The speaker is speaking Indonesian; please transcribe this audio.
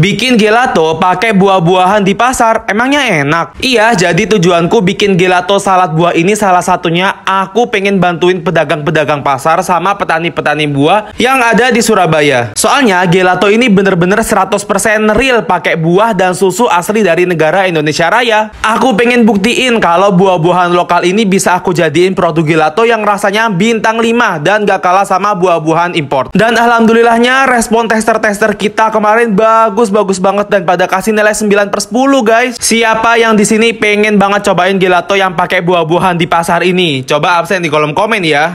Bikin gelato pakai buah-buahan di pasar emangnya enak? Iya, jadi tujuanku bikin gelato salad buah ini salah satunya aku pengen bantuin pedagang-pedagang pasar sama petani-petani buah yang ada di Surabaya. Soalnya gelato ini bener-bener 100% real pakai buah dan susu asli dari negara Indonesia Raya. Aku pengen buktiin kalau buah-buahan lokal ini bisa aku jadiin produk gelato yang rasanya bintang 5 dan gak kalah sama buah-buahan impor. Dan alhamdulillahnya respon tester-tester kita kemarin bagus bagus banget dan pada kasih nilai 9 per 10 guys. Siapa yang di sini pengen banget cobain gelato yang pakai buah-buahan di pasar ini? Coba absen di kolom komen ya.